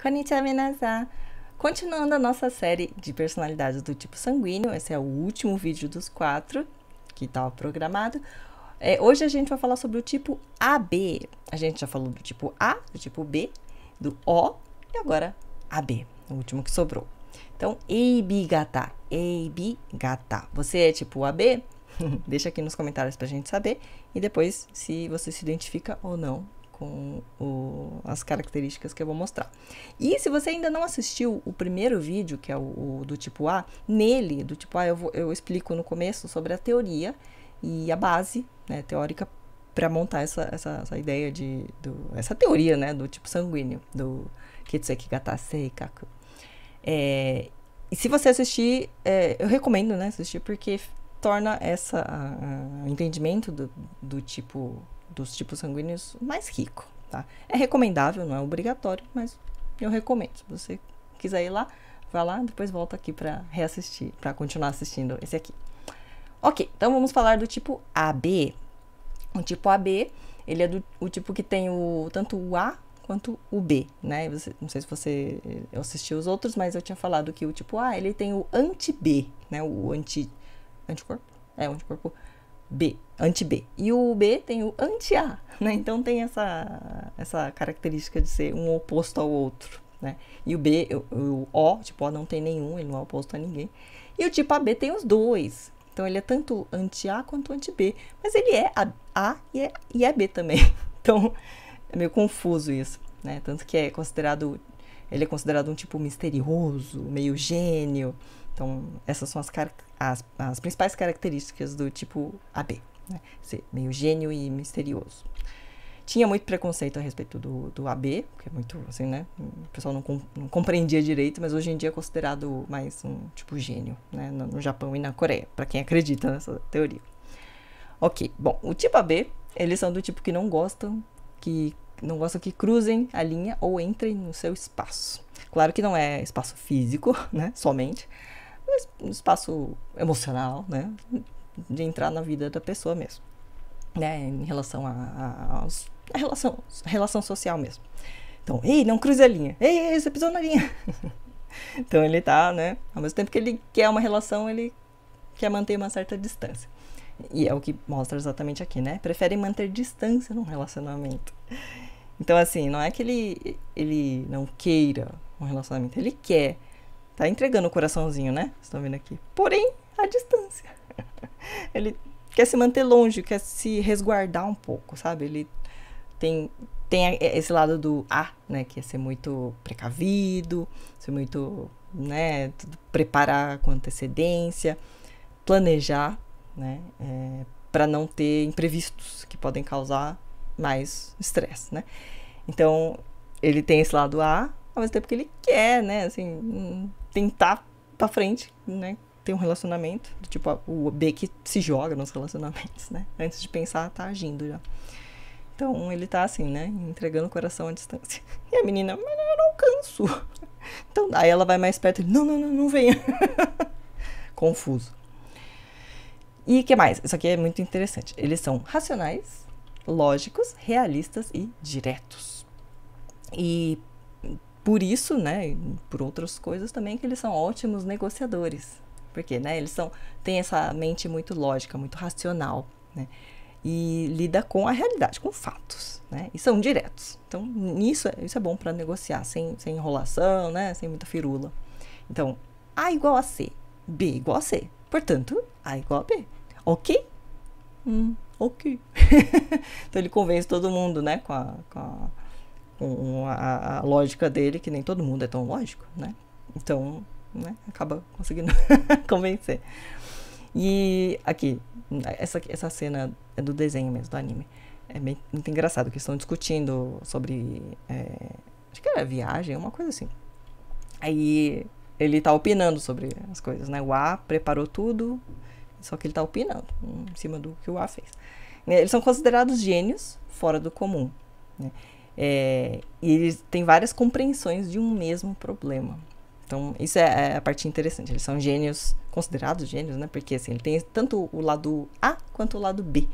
Konnichiwa minasan! Continuando a nossa série de personalidades do tipo sanguíneo, esse é o último vídeo dos quatro que estava tá programado. É, hoje a gente vai falar sobre o tipo AB. A gente já falou do tipo A, do tipo B, do O e agora AB, o último que sobrou. Então, AB gata, AB gata. Você é tipo AB? Deixa aqui nos comentários pra gente saber e depois se você se identifica ou não com o, as características que eu vou mostrar. E se você ainda não assistiu o primeiro vídeo, que é o, o do tipo A, nele, do tipo A, eu, vou, eu explico no começo sobre a teoria e a base né, teórica para montar essa, essa, essa, ideia de. Do, essa teoria né, do tipo sanguíneo, do Kitsuki Gatasei Kaku. É, e se você assistir, é, eu recomendo né, assistir, porque torna essa o entendimento do, do tipo dos tipos sanguíneos mais rico, tá? É recomendável, não é obrigatório, mas eu recomendo. Se você quiser ir lá, vai lá, depois volta aqui para reassistir, para continuar assistindo esse aqui. Ok, então vamos falar do tipo AB. O tipo AB, ele é do o tipo que tem o tanto o A quanto o B, né? Você, não sei se você assistiu os outros, mas eu tinha falado que o tipo A, ele tem o anti-B, né? O anti anticorpo? É, o anticorpo B, anti-B. E o B tem o anti-A, né? Então tem essa, essa característica de ser um oposto ao outro, né? E o B, o, o O, tipo O não tem nenhum, ele não é oposto a ninguém. E o tipo AB tem os dois. Então ele é tanto anti-A quanto anti-B. Mas ele é A, a e, é, e é B também. Então é meio confuso isso, né? Tanto que é considerado ele é considerado um tipo misterioso, meio gênio. Então, essas são as características as, as principais características do tipo AB, né? ser meio gênio e misterioso. Tinha muito preconceito a respeito do, do AB, que é muito assim, né? O pessoal não, com, não compreendia direito, mas hoje em dia é considerado mais um tipo gênio, né? No, no Japão e na Coreia, para quem acredita nessa teoria. Ok, bom, o tipo AB, eles são do tipo que não gostam que não gostam que cruzem a linha ou entrem no seu espaço. Claro que não é espaço físico, né? Somente, um espaço emocional, né? De entrar na vida da pessoa mesmo, né? Em relação a, a, aos, a relação, relação social mesmo. Então, ei, não cruze a linha. Ei, ei você pisou na linha. então ele tá, né? Ao mesmo tempo que ele quer uma relação, ele quer manter uma certa distância. E é o que mostra exatamente aqui, né? Prefere manter distância num relacionamento. Então, assim, não é que ele, ele não queira um relacionamento, ele quer, Tá entregando o coraçãozinho, né? Vocês estão vendo aqui. Porém, a distância. Ele quer se manter longe, quer se resguardar um pouco, sabe? Ele tem tem é, esse lado do A, né, que é ser muito precavido, ser muito, né, preparar com antecedência, planejar, né, é, para não ter imprevistos que podem causar mais estresse, né? Então ele tem esse lado A, ao mesmo tempo que ele quer, né? Assim, tentar pra frente, né? Ter um relacionamento. Tipo, o B que se joga nos relacionamentos, né? Antes de pensar, tá agindo já. Então ele tá assim, né? Entregando o coração à distância. E a menina, mas eu não canso. Então, aí ela vai mais perto ele não, não, não, não venha. Confuso. E o que mais? Isso aqui é muito interessante. Eles são racionais, lógicos, realistas e diretos. E por isso, né, e por outras coisas também, que eles são ótimos negociadores. Porque, né, eles são, têm essa mente muito lógica, muito racional, né? E lida com a realidade, com fatos, né? E são diretos. Então, nisso, isso é bom para negociar, sem, sem enrolação, né? Sem muita firula. Então, A igual a C, B igual a C. Portanto, A igual a B. Ok? Hum, ok. então, ele convence todo mundo, né? Com a, com a um, a, a, lógica dele, que nem todo mundo é tão lógico, né? Então, né, acaba conseguindo convencer. E aqui, essa, essa cena é do desenho mesmo, do anime. É bem, muito engraçado, que estão discutindo sobre. É, acho que era viagem, uma coisa assim. Aí ele tá opinando sobre as coisas, né? O A preparou tudo, só que ele tá opinando em cima do que o A fez. Né, eles são considerados gênios fora do comum. Né? É, e eles têm várias compreensões de um mesmo problema. Então, isso é, é a parte interessante. Eles são gênios, considerados gênios, né? Porque assim, ele tem tanto o lado A quanto o lado B.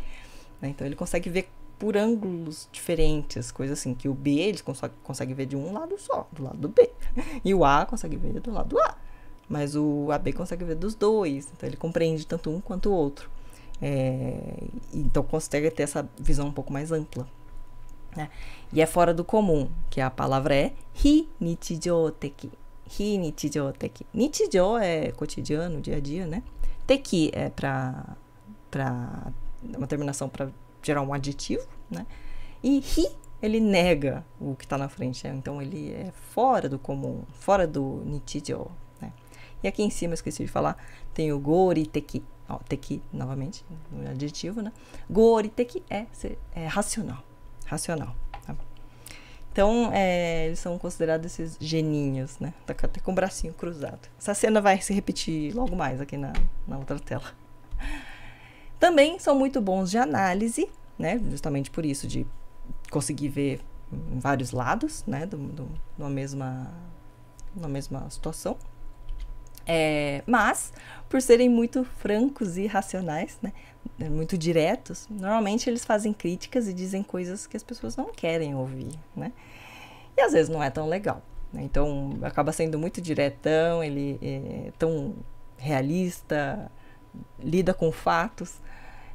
Né? Então, ele consegue ver por ângulos diferentes, coisas assim, que o B eles consegue, consegue ver de um lado só, do lado B. E o A consegue ver do lado A. Mas o AB consegue ver dos dois. Então, ele compreende tanto um quanto o outro. É, então, consegue ter essa visão um pouco mais ampla né? E é fora do comum, que a palavra é hi nichijou teki. Hi nichijou teki. Nichijou é cotidiano, dia a dia, né? Teki é para para uma terminação para gerar um adjetivo, né? E hi ele nega o que está na frente, né? então ele é fora do comum, fora do nichijou. Né? E aqui em cima, esqueci de falar, tem o goriteki, ó, teki novamente, um adjetivo, né? teki é, é racional racional. Tá? Então, é, eles são considerados esses geninhos, né? Tá até com o bracinho cruzado. Essa cena vai se repetir logo mais aqui na, na outra tela. Também são muito bons de análise, né? Justamente por isso, de conseguir ver vários lados, né? Do, do, numa mesma, numa mesma situação. É, mas, por serem muito francos e racionais, né, muito diretos, normalmente eles fazem críticas e dizem coisas que as pessoas não querem ouvir, né? E às vezes não é tão legal. Né? Então, acaba sendo muito diretão, ele é tão realista, lida com fatos,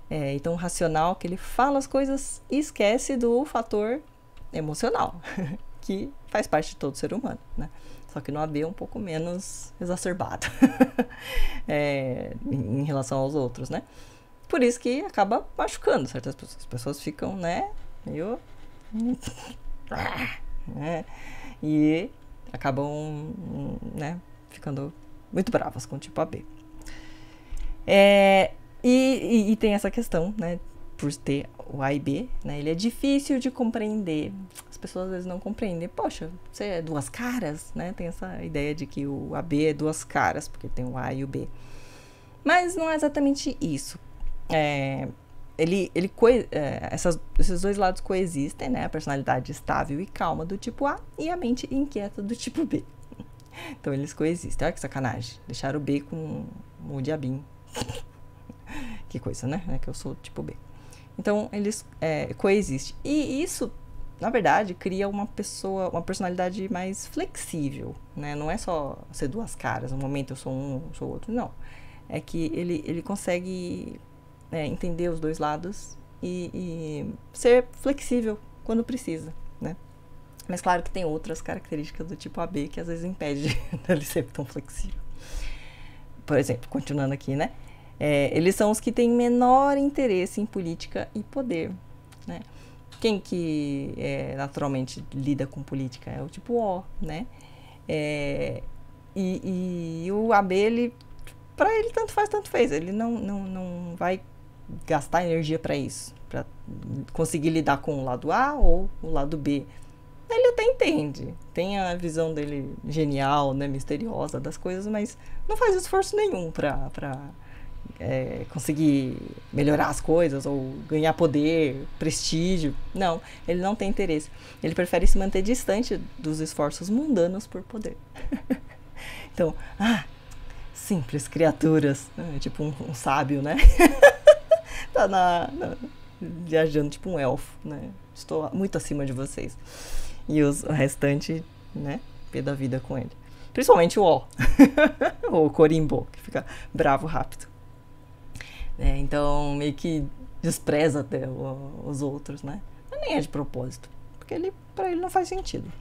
é, e tão racional que ele fala as coisas e esquece do fator emocional. que faz parte de todo ser humano, né? Só que no AB é um pouco menos exacerbado é, em relação aos outros, né? Por isso que acaba machucando certas pessoas. As pessoas ficam, né? Meio. né? E acabam, né? Ficando muito bravas com o tipo AB. É, e, e, e, tem essa questão, né? por ter o A e B, né? Ele é difícil de compreender. As pessoas às vezes não compreendem. Poxa, você é duas caras, né? Tem essa ideia de que o AB é duas caras, porque tem o A e o B. Mas não é exatamente isso. É, ele, ele é, essas, esses dois lados coexistem, né? A personalidade estável e calma do tipo A e a mente inquieta do tipo B. Então eles coexistem. Olha que sacanagem. Deixaram o B com o diabinho. que coisa, né? É que eu sou tipo B. Então, eles é, coexistem. E isso, na verdade, cria uma pessoa, uma personalidade mais flexível, né? Não é só ser duas caras, um momento eu sou um, eu sou outro, não. É que ele, ele consegue é, entender os dois lados e, e ser flexível quando precisa, né? Mas claro que tem outras características do tipo AB que às vezes impede dele ser tão flexível. Por exemplo, continuando aqui, né? É, eles são os que têm menor interesse em política e poder. Né? Quem que é, naturalmente lida com política é o tipo O, né? É, e, e, o AB, ele, para ele tanto faz, tanto fez. Ele não, não, não vai gastar energia para isso, para conseguir lidar com o lado A ou o lado B. Ele até entende, tem a visão dele genial, né, misteriosa das coisas, mas não faz esforço nenhum para é, conseguir melhorar as coisas ou ganhar poder, prestígio. Não, ele não tem interesse. Ele prefere se manter distante dos esforços mundanos por poder. então, ah, simples criaturas, né? tipo um, um, sábio, né? tá na, na, viajando tipo um elfo, né? Estou muito acima de vocês. E os, o restante, né? Pé da vida com ele. Principalmente o O, o Corimbo, que fica bravo rápido. Né? Então, meio que despreza até o, os outros, né? Mas nem é de propósito, porque ele, para ele não faz sentido.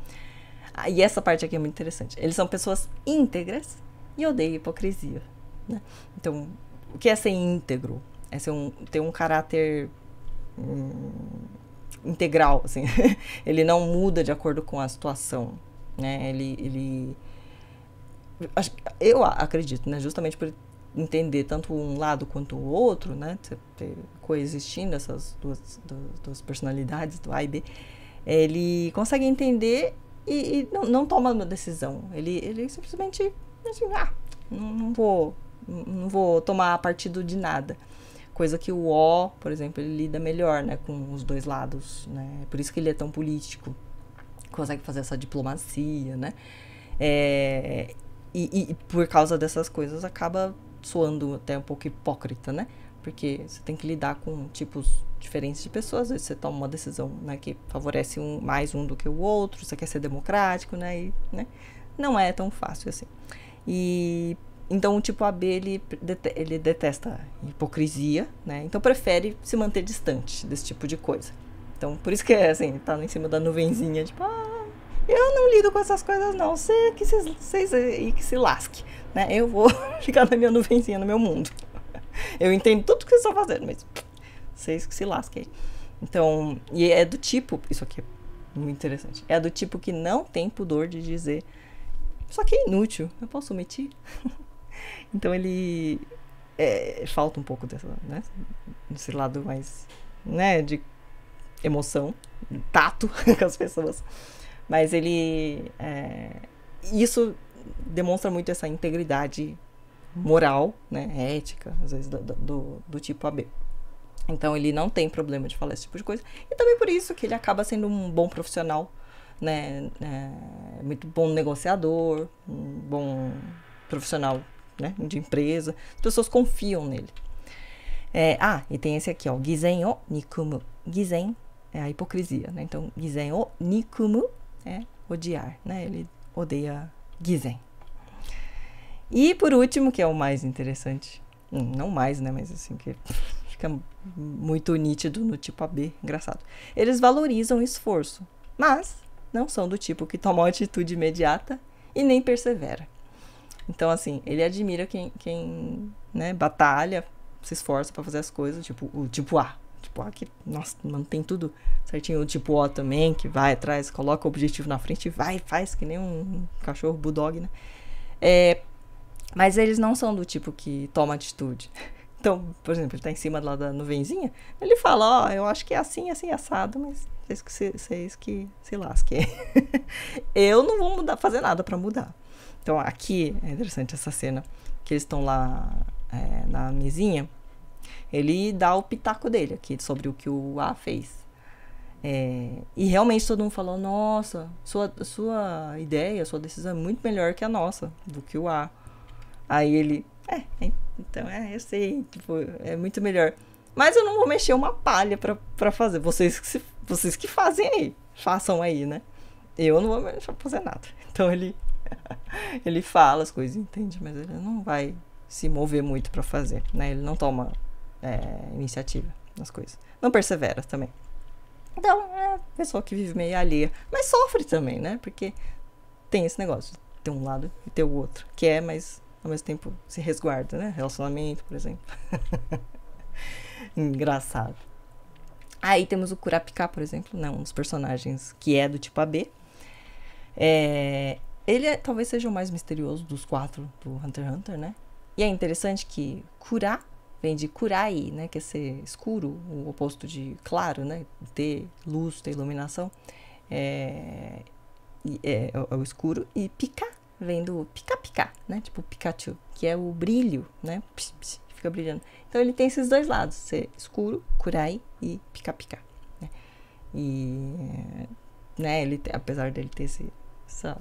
Ah, e essa parte aqui é muito interessante. Eles são pessoas íntegras e odeiam hipocrisia. Né? Então, o que é ser íntegro? É ser um, ter um caráter hum, integral, assim. ele não muda de acordo com a situação, né? Ele, ele eu acredito, né? Justamente por entender tanto um lado quanto o outro, né? Coexistindo essas duas, duas, duas personalidades do A e B, ele consegue entender e, e não, não, toma uma decisão. Ele, ele simplesmente assim, ah, não, não, vou, não vou tomar partido de nada. Coisa que o O, por exemplo, ele lida melhor, né? Com os dois lados, né? É por isso que ele é tão político. Consegue fazer essa diplomacia, né? É, e, e, por causa dessas coisas acaba soando até um pouco hipócrita, né? Porque você tem que lidar com tipos diferentes de pessoas, às vezes você toma uma decisão né, que favorece um, mais um do que o outro, você quer ser democrático, né? E, né? Não é tão fácil assim. E então o tipo AB ele, ele detesta hipocrisia, né? Então prefere se manter distante desse tipo de coisa. Então por isso que é assim, tá em cima da nuvenzinha, tipo, ah, eu não lido com essas coisas não, sei que vocês e que se lasque, né? Eu vou ficar na minha nuvenzinha, no meu mundo. Eu entendo tudo que vocês estão fazendo, mas vocês que se lasquem. Então, e é do tipo, isso aqui é muito interessante. É do tipo que não tem pudor de dizer, só que é inútil, eu posso omitir. então ele é, falta um pouco dessa, né? Desse lado mais, né, de emoção, tato com as pessoas. Mas ele é, isso demonstra muito essa integridade moral, né, ética, às vezes do, do, do, tipo AB. Então ele não tem problema de falar esse tipo de coisa. E também por isso que ele acaba sendo um bom profissional, né, é, muito bom negociador, um bom profissional né, de empresa. As pessoas confiam nele. É, ah, e tem esse aqui, ó, Gizen o nikumu. Gizen é a hipocrisia, né? Então, Gizen o nikumu é odiar, né? Ele odeia guizem E por último, que é o mais interessante, hum, não mais, né, mas assim que fica muito nítido no tipo AB, engraçado. Eles valorizam o esforço, mas não são do tipo que toma uma atitude imediata e nem persevera. Então, assim, ele admira quem, quem né, batalha, se esforça para fazer as coisas, tipo o tipo A, Tipo que, nossa, mantém tudo certinho. O tipo O também, que vai atrás, coloca o objetivo na frente e vai, faz, que nem um cachorro bulldog, né? É, mas eles não são do tipo que toma atitude. Então, por exemplo, ele tá em cima lá da nuvenzinha, ele fala, ó, oh, eu acho que é assim, assim, assado, mas vocês é que, vocês é que se lasquem. eu não vou mudar, fazer nada para mudar. Então, aqui é interessante essa cena, que eles estão lá é, na mesinha, ele dá o pitaco dele aqui sobre o que o A fez. É, e realmente todo mundo falou: nossa, sua, sua ideia, sua decisão é muito melhor que a nossa, do que o A. Aí ele, é, então é, eu sei, tipo, é muito melhor. Mas eu não vou mexer uma palha pra, pra fazer. Vocês que, se, vocês que fazem aí, façam aí, né? Eu não vou mexer, fazer nada. Então ele, ele fala as coisas, entende? Mas ele não vai se mover muito para fazer, né? Ele não toma é, iniciativa nas coisas. Não persevera também. Então, é pessoa que vive meio alheia. Mas sofre também, né? Porque tem esse negócio de ter um lado e ter o outro. Que é, mas ao mesmo tempo se resguarda, né? Relacionamento, por exemplo. Engraçado. Aí temos o Kurapika, por exemplo, né? um dos personagens que é do tipo AB. É, ele é, talvez seja o mais misterioso dos quatro do Hunter x Hunter, né? E é interessante que Kura vem de curai, né, que é ser escuro, o oposto de claro, né, ter luz, ter iluminação, é, é, é, é o escuro, e pica, vem do pica-pica, né, tipo Pikachu, que é o brilho, né, psh, psh, fica brilhando. Então ele tem esses dois lados, ser escuro, curai e pica-pica. Né? E, né, ele, apesar dele ter esse, essa,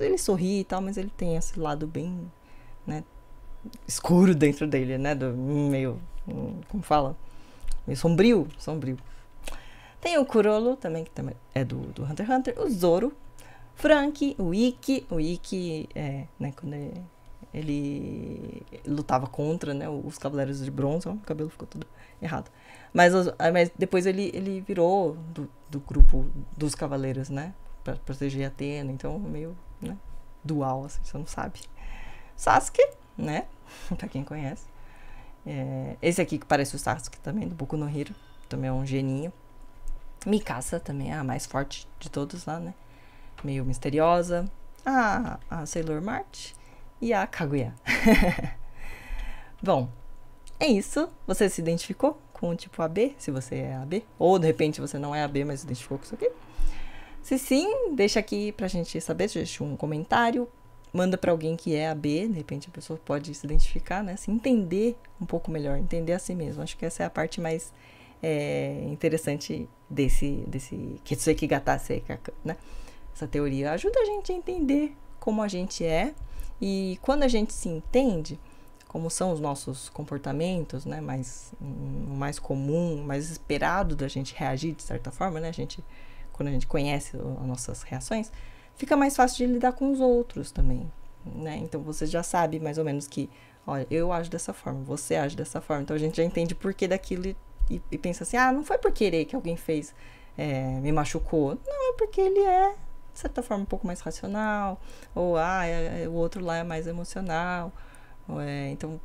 ele sorri e tal, mas ele tem esse lado bem, né, escuro dentro dele, né? Do meio. Como fala? Meio sombrio. Sombrio. Tem o Kurolo também, que também é do, do Hunter x Hunter. O Zoro. Frank, o Ikki. O Ikki, é, né? Quando ele, ele lutava contra né, os Cavaleiros de Bronze. Ó, o cabelo ficou tudo errado. Mas, ah, mas depois ele, ele virou do, do grupo dos Cavaleiros, né? Pra proteger Atena. Então, meio né, dual, assim, você não sabe. Sasuke né? pra quem conhece. É, esse aqui que parece o Sasuke também, do Boku no Hiro. Também é um geninho. Mikasa também é a mais forte de todos lá, né? Meio misteriosa. A, a Sailor Marte e a Kaguya. Bom, é isso. Você se identificou com o tipo AB, se você é AB? Ou de repente você não é AB, mas se identificou com isso aqui? Se sim, deixa aqui pra gente saber, deixa um comentário, manda para alguém que é AB, de repente a pessoa pode se identificar, né? Se entender um pouco melhor, entender a si mesmo. Acho que essa é a parte mais é, interessante desse desse Ketsueki Gata Seikaka, né? Essa teoria ajuda a gente a entender como a gente é e quando a gente se entende, como são os nossos comportamentos, né? Mais um, mais comum, mais esperado da gente reagir de certa forma, né? A gente quando a gente conhece as nossas reações, fica mais fácil de lidar com os outros também, né? Então você já sabe mais ou menos que, olha, eu ajo dessa forma, você age dessa forma. Então a gente já entende o porquê daquilo e, e, e pensa assim, ah, não foi por querer que alguém fez, é, me machucou. Não, é porque ele é, de certa forma, um pouco mais racional, ou ah, é, é, o outro lá é mais emocional. É, então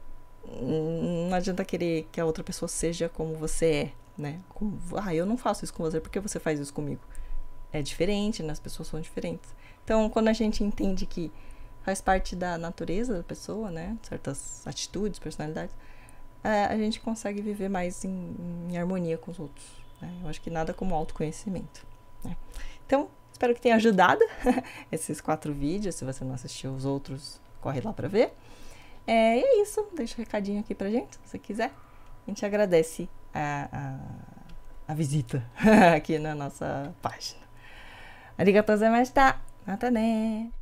não adianta querer que a outra pessoa seja como você é, né? Como, ah, eu não faço isso com você porque você faz isso comigo é diferente, né? as pessoas são diferentes. Então, quando a gente entende que faz parte da natureza da pessoa, né? Certas atitudes, personalidades, é, a gente consegue viver mais em, em harmonia com os outros. Né? Eu acho que nada como autoconhecimento. Né? Então, espero que tenha ajudado esses quatro vídeos. Se você não assistiu os outros, corre lá para ver. É, e é isso. Deixa o um recadinho aqui pra gente, se quiser. A gente agradece a, a, a visita aqui na nossa página. ありがとうございました。またね